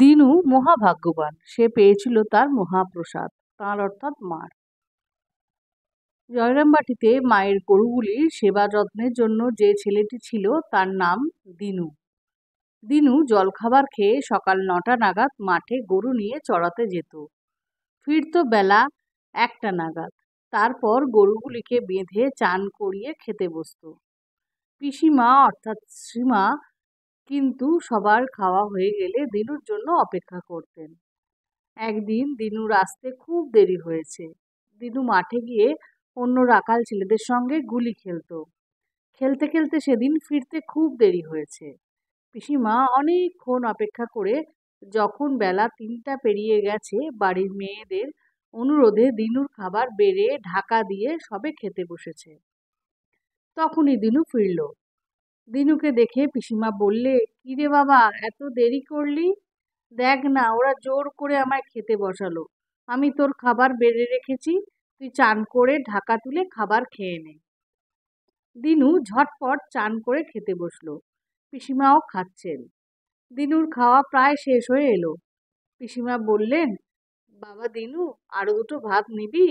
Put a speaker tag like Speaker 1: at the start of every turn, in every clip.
Speaker 1: দিনু মহাভাগ্যবান সে পেয়েছিল তার মহাপ্রসাদ তাঁর অর্থাৎ মার জয়রামবাটিতে মায়ের গরুগুলির সেবা যত্নের জন্য যে ছেলেটি ছিল তার নাম দিনু দিনু জলখাবার খেয়ে সকাল নটা নাগাদ মাঠে গরু নিয়ে চড়াতে যেত ফিরত বেলা একটা নাগাদ তারপর গরুগুলিকে বেঁধে চান করিয়ে খেতে বসত পিসিমা অর্থাৎ শ্রীমা কিন্তু সবার খাওয়া হয়ে গেলে দিনুর জন্য অপেক্ষা করতেন একদিন দিনুর আসতে খুব দেরি হয়েছে দিনু মাঠে গিয়ে অন্য রাকাল ছেলেদের সঙ্গে গুলি খেলতো খেলতে খেলতে সেদিন ফিরতে খুব দেরি হয়েছে পিসিমা অনেকক্ষণ অপেক্ষা করে যখন বেলা তিনটা পেরিয়ে গেছে বাড়ির মেয়েদের অনুরোধে দিনুর খাবার বেড়ে ঢাকা দিয়ে সবে খেতে বসেছে তখনই দিনু ফিরল দিনুকে দেখে পিসিমা বললে কিরে বাবা এত দেরি করলি দেখ না ওরা জোর করে আমায় খেতে বসালো আমি তোর খাবার বেড়ে রেখেছি তুই চান করে ঢাকা তুলে খাবার খেয়ে নে দিনু ঝটপট চান করে খেতে বসলো পিসিমাও খাচ্ছেন দিনুর খাওয়া প্রায় শেষ হয়ে এলো পিসিমা বললেন বাবা দিনু আরও দুটো ভাত নিবি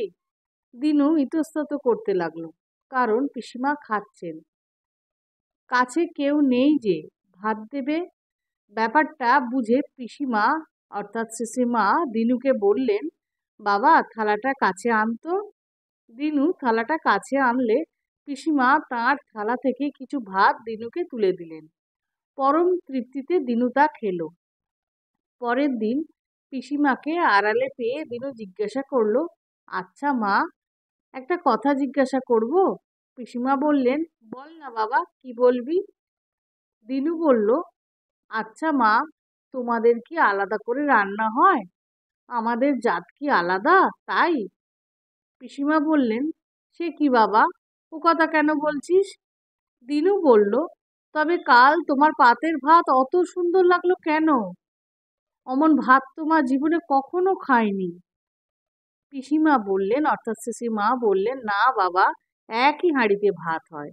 Speaker 1: দিনু ইতস্তত করতে লাগলো কারণ পিসিমা খাচ্ছেন কাছে কেউ নেই যে ভাত দেবে ব্যাপারটা বুঝে পিসিমা অর্থাৎ শিশিমা দিনুকে বললেন বাবা থালাটা কাছে আনতো দিনু থালাটা কাছে আনলে পিসিমা তার থালা থেকে কিছু ভাত দিনুকে তুলে দিলেন পরম তৃপ্তিতে দিনু তা খেল পরের দিন পিসিমাকে আড়ালে পেয়ে দিনু জিজ্ঞাসা করলো আচ্ছা মা একটা কথা জিজ্ঞাসা করব পিসিমা বললেন বল না বাবা কি বলবি দিনু বলল আচ্ছা মা তোমাদের কি আলাদা করে রান্না হয় আমাদের জাত কি আলাদা তাই পিসিমা বললেন সে কি বাবা ও কথা কেন বলছিস দিনু বলল তবে কাল তোমার পাতের ভাত অত সুন্দর লাগলো কেন অমন ভাত তো মা জীবনে কখনো খায়নি পিসিমা বললেন অর্থাৎ মা বললেন না বাবা একই হাঁড়িতে ভাত হয়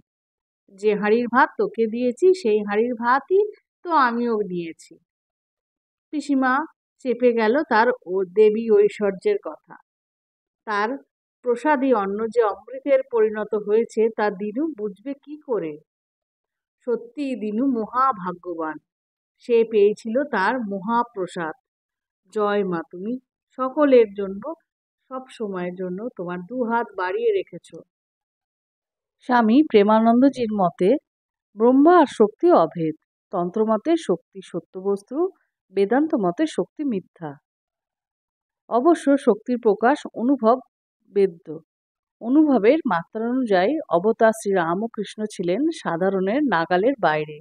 Speaker 1: যে হাঁড়ির ভাত তোকে দিয়েছি সেই হাঁড়ির ভাতই তো আমিও নিয়েছি পিসিমা চেপে গেল তার ও দেবী ঐশ্বর্যের কথা তার প্রসাদী অন্ন যে অমৃতের পরিণত হয়েছে তা দিনু বুঝবে কি করে সত্যি দিনু মহাভাগ্যবান সে পেয়েছিল তার মহাপ্রসাদ জয় মা তুমি সকলের জন্য সব সময়ের জন্য তোমার দু হাত বাড়িয়ে রেখেছো স্বামী প্রেমানন্দজির মতে ব্রহ্মা আর শক্তি অভেদ তন্ত্রমতে শক্তি সত্যবস্তু বেদান্ত মতে শক্তি মিথ্যা অবশ্য শক্তির প্রকাশ অনুভব বেদ্য অনুভবের মাত্রানুযায়ী অবতার শ্রী রামকৃষ্ণ ছিলেন সাধারণের নাগালের বাইরে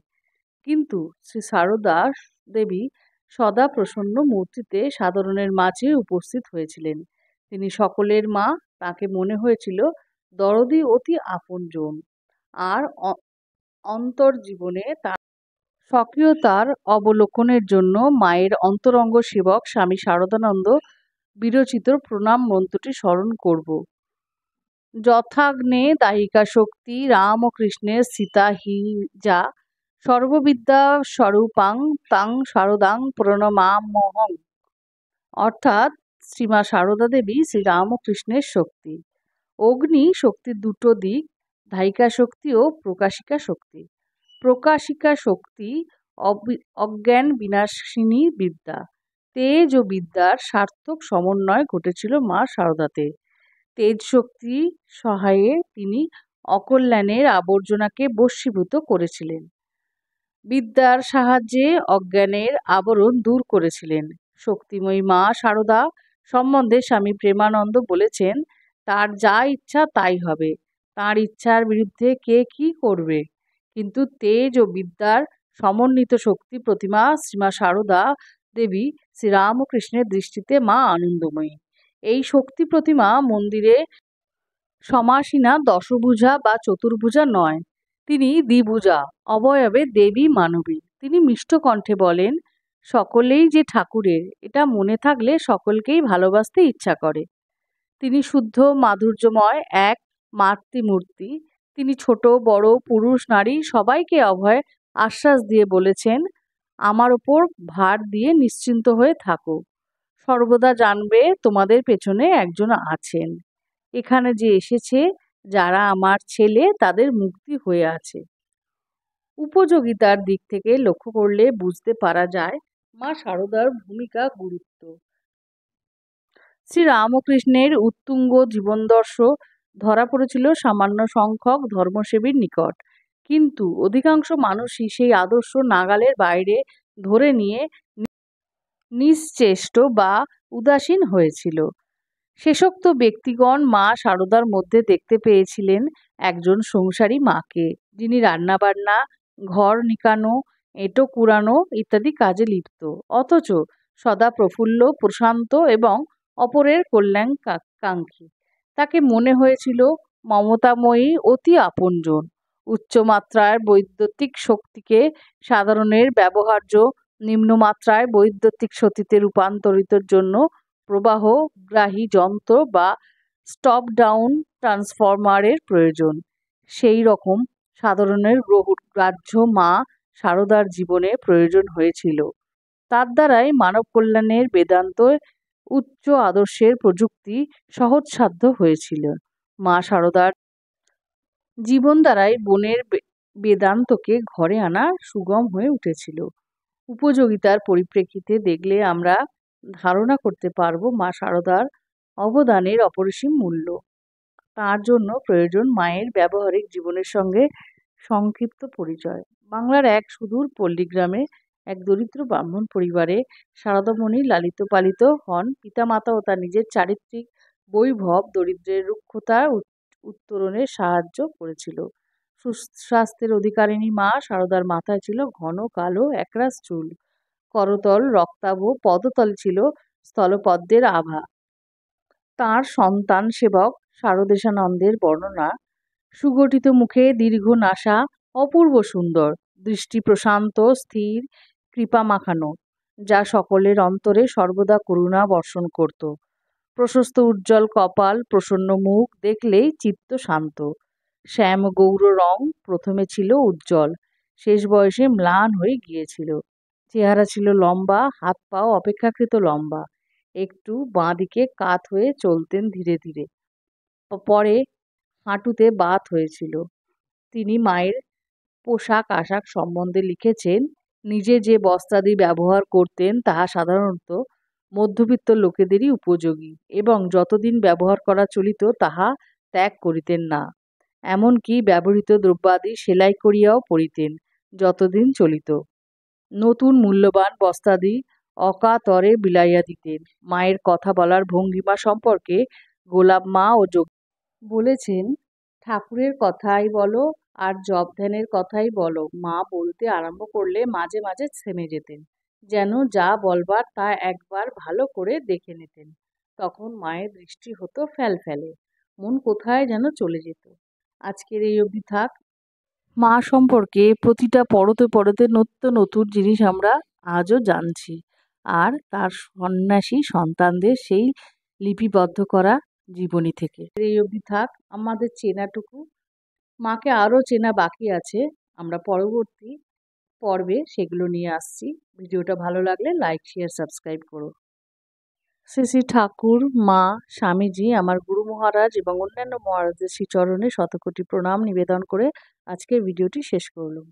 Speaker 1: কিন্তু শ্রী সারদা দেবী সদা প্রসন্ন মূর্তিতে সাধারণের মাঝে উপস্থিত হয়েছিলেন তিনি সকলের মা তাকে মনে হয়েছিল দরদি অতি আপনজন আর অন্তর্জীবনে তার সক্রিয়তার অবলোকনের জন্য মায়ের অন্তরঙ্গ সেবক স্বামী শারদানন্দ বিরচিত প্রণাম মন্ত্রটি স্মরণ করব যথাগ্নে দাহিকা শক্তি রাম ও কৃষ্ণের সীতা যা সর্ববিদ্যা স্বরূপাং তাং শারদাং প্রণমামহং অর্থাৎ শ্রীমা শারদা দেবী কৃষ্ণের শক্তি অগ্নি শক্তির দুটো দিক ধায়িকা শক্তি ও প্রকাশিকা শক্তি প্রকাশিকা শক্তি অজ্ঞান বিনাশিনী বিদ্যা তেজ ও বিদ্যার সার্থক সমন্বয় ঘটেছিল মা শারদাতে তেজ শক্তি সহায়ে তিনি অকল্যাণের আবর্জনাকে বশীভূত করেছিলেন বিদ্যার সাহায্যে অজ্ঞানের আবরণ দূর করেছিলেন শক্তিময়ী মা শারদা সম্বন্ধে স্বামী প্রেমানন্দ বলেছেন তার যা ইচ্ছা তাই হবে তার ইচ্ছার বিরুদ্ধে কে কি করবে কিন্তু তেজ ও বিদ্যার সমন্বিত শক্তি প্রতিমা শ্রীমা শারদা দেবী শ্রীরামকৃষ্ণের দৃষ্টিতে মা আনন্দময়ী এই শক্তি প্রতিমা মন্দিরে সমাসীনা দশভুজা বা চতুর্ভুজা নয় তিনি দ্বিভুজা অবয়বে দেবী মানবী তিনি মিষ্ট কণ্ঠে বলেন সকলেই যে ঠাকুরের এটা মনে থাকলে সকলকেই ভালোবাসতে ইচ্ছা করে তিনি শুদ্ধ মাধুর্যময় এক মাতৃমূর্তি তিনি ছোট বড় পুরুষ নারী সবাইকে অভয় আশ্বাস দিয়ে বলেছেন আমার ওপর ভার দিয়ে নিশ্চিন্ত হয়ে থাকো সর্বদা জানবে তোমাদের পেছনে একজন আছেন এখানে যে এসেছে যারা আমার ছেলে তাদের মুক্তি হয়ে আছে উপযোগিতার দিক থেকে লক্ষ্য করলে বুঝতে পারা যায় মা সারদার ভূমিকা গুরুত্ব শ্রী রামকৃষ্ণের উত্তুঙ্গ জীবনদর্শ ধরা পড়েছিল সামান্য সংখ্যক ধর্মসেবীর নিকট কিন্তু অধিকাংশ মানুষই সেই আদর্শ নাগালের বাইরে ধরে নিয়ে নিশ্চেষ্ট বা উদাসীন হয়েছিল শেষোক্ত ব্যক্তিগণ মা সারদার মধ্যে দেখতে পেয়েছিলেন একজন সংসারী মাকে যিনি রান্নাবান্না ঘর নিকানো এঁটো কুড়ানো ইত্যাদি কাজে লিপ্ত অথচ সদা প্রফুল্ল প্রশান্ত এবং অপরের কল্যাণ কাঙ্ক্ষী তাকে মনে হয়েছিল মমতাময়ী অতি আপনজন উচ্চমাত্রার বৈদ্যুতিক শক্তিকে সাধারণের ব্যবহার্য নিম্নমাত্রায় বৈদ্যুতিক সতীতে রূপান্তরিতের জন্য প্রবাহ গ্রাহী যন্ত্র বা স্টপ ডাউন ট্রান্সফরমারের প্রয়োজন সেই রকম সাধারণের গ্রাহ্য মা সারদার জীবনে প্রয়োজন হয়েছিল তার দ্বারাই মানব কল্যাণের বেদান্ত উচ্চ আদর্শের প্রযুক্তি সহজসাধ্য হয়েছিল মা সারদার দ্বারাই বনের বেদান্তকে ঘরে আনা সুগম হয়ে উঠেছিল উপযোগিতার পরিপ্রেক্ষিতে দেখলে আমরা ধারণা করতে পারব মা সারদার অবদানের অপরিসীম মূল্য তার জন্য প্রয়োজন মায়ের ব্যবহারিক জীবনের সঙ্গে সংক্ষিপ্ত পরিচয় বাংলার এক সুদূর পল্লীগ্রামে এক দরিদ্র ব্রাহ্মণ পরিবারে সারদামণি লালিত পালিত হন পিতামাতা ও তার নিজের চারিত্রিক বৈভব দরিদ্রের রুক্ষতা উত্তরণে সাহায্য করেছিল সুস্বাস্থ্যের অধিকারিণী মা সারদার মাথায় ছিল ঘন কালো একরাস চুল করতল রক্তাভ পদতল ছিল স্থলপদ্মের আভা তার সন্তান সেবক শারদেশানন্দের বর্ণনা সুগঠিত মুখে দীর্ঘ নাসা অপূর্ব সুন্দর দৃষ্টি প্রশান্ত স্থির কৃপা মাখানো যা সকলের অন্তরে সর্বদা করুণা বর্ষণ করত প্রশস্ত উজ্জ্বল কপাল প্রসন্ন মুখ দেখলেই চিত্ত শান্ত শ্যাম গৌর রং প্রথমে ছিল উজ্জ্বল শেষ বয়সে ম্লান হয়ে গিয়েছিল চেহারা ছিল লম্বা হাত পাও অপেক্ষাকৃত লম্বা একটু বাঁদিকে কাত হয়ে চলতেন ধীরে ধীরে পরে হাঁটুতে বাত হয়েছিল তিনি মায়ের পোশাক আশাক সম্বন্ধে লিখেছেন নিজে যে বস্ত্রাদি ব্যবহার করতেন তাহা সাধারণত মধ্যবিত্ত লোকেদেরই উপযোগী এবং যতদিন ব্যবহার করা চলিত তাহা ত্যাগ করিতেন না এমনকি ব্যবহৃত দ্রব্যাদি সেলাই করিয়াও পড়িতেন যতদিন চলিত নতুন মূল্যবান বস্তাদি অকাতরে বিলাইয়া দিতেন মায়ের কথা বলার ভঙ্গিমা সম্পর্কে গোলাপ মা ও যোগ বলেছেন ঠাকুরের কথাই বলো আর জব ধ্যানের কথাই বলো মা বলতে আরম্ভ করলে মাঝে মাঝে থেমে যেতেন যেন যা বলবার তা একবার ভালো করে দেখে নিতেন তখন মায়ের দৃষ্টি হতো ফেলে মন কোথায় যেন চলে যেত আজকের এই অবধি থাক মা সম্পর্কে প্রতিটা পরতে পরতে নত্য নতুন জিনিস আমরা আজও জানছি আর তার সন্ন্যাসী সন্তানদের সেই লিপিবদ্ধ করা জীবনী থেকে এই অবধি থাক আমাদের চেনাটুকু মাকে আরও চেনা বাকি আছে আমরা পরবর্তী পর্বে সেগুলো নিয়ে আসছি ভিডিওটা ভালো লাগলে লাইক শেয়ার সাবস্ক্রাইব করো শ্রী ঠাকুর মা স্বামীজি আমার গুরু মহারাজ এবং অন্যান্য মহারাজের শ্রীচরণে শতকোটি প্রণাম নিবেদন করে আজকে ভিডিওটি শেষ করলাম